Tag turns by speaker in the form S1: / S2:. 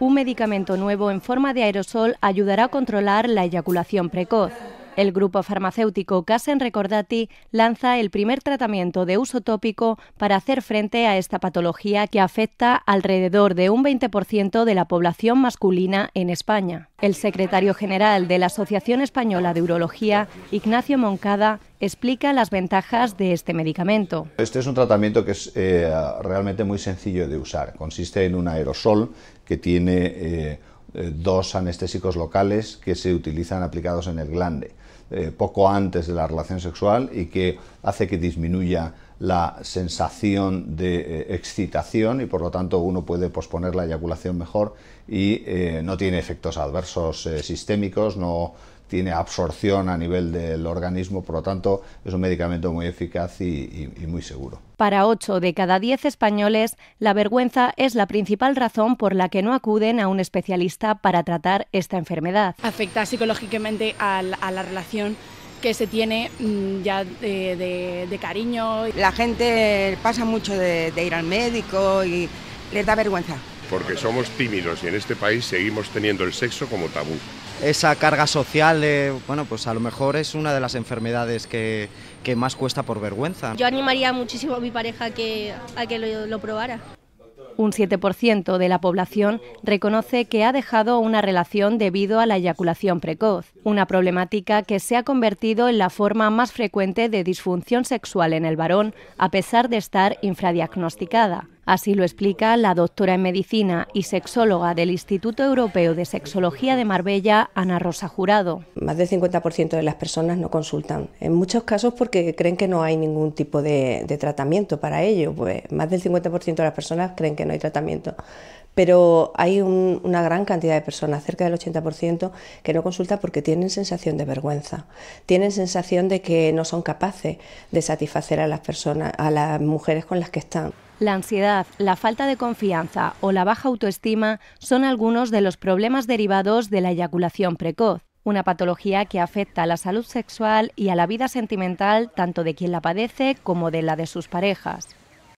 S1: Un medicamento nuevo en forma de aerosol ayudará a controlar la eyaculación precoz. El grupo farmacéutico Casen Recordati lanza el primer tratamiento de uso tópico para hacer frente a esta patología que afecta alrededor de un 20% de la población masculina en España. El secretario general de la Asociación Española de Urología, Ignacio Moncada, explica las ventajas de este medicamento.
S2: Este es un tratamiento que es eh, realmente muy sencillo de usar. Consiste en un aerosol que tiene... Eh, eh, dos anestésicos locales que se utilizan aplicados en el glande eh, poco antes de la relación sexual y que hace que disminuya la sensación de eh, excitación y por lo tanto uno puede posponer la eyaculación mejor y no tiene efectos adversos sistémicos, no tiene absorción a nivel del organismo, por lo tanto es un medicamento muy eficaz y, muy seguro.
S1: Para 8 de cada 10 españoles, la vergüenza es la principal razón por la que no acuden a un especialista para tratar esta enfermedad.
S2: Afecta psicológicamente
S1: a la, relación que se tiene mm, ya de, cariño.
S3: La gente pasa mucho de, de ir al médico y les da vergüenza.
S2: Porque somos tímidos y en este país seguimos teniendo el sexo como tabú
S3: esa carga social, bueno, pues a lo mejor es una de las enfermedades que, más cuesta por vergüenza. Yo
S1: animaría muchísimo a mi pareja a que lo, lo probara. Un 7% de la población reconoce que ha dejado una relación debido a la eyaculación precoz, una problemática que se ha convertido en la forma más frecuente de disfunción sexual en el varón, a pesar de estar infradiagnosticada. Así lo explica la doctora en medicina y sexóloga del Instituto Europeo de Sexología de Marbella, Ana Rosa Jurado.
S3: Más del 50% de las personas no consultan, en muchos casos porque creen que no hay ningún tipo de, tratamiento para ello, pues más del 50% de las personas creen que no hay tratamiento. Pero hay una gran cantidad de personas, cerca del 80%, que no consultan porque tienen sensación de vergüenza, tienen sensación de que no son capaces de satisfacer a las personas, a las mujeres con las que están.
S1: La ansiedad, la falta de confianza o la baja autoestima son algunos de los problemas derivados de la eyaculación precoz, una patología que afecta a la salud sexual y a la vida sentimental tanto de quien la padece como de la de sus parejas.